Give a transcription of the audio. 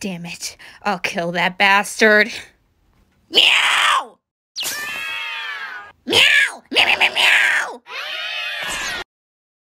Damn it. I'll kill that bastard.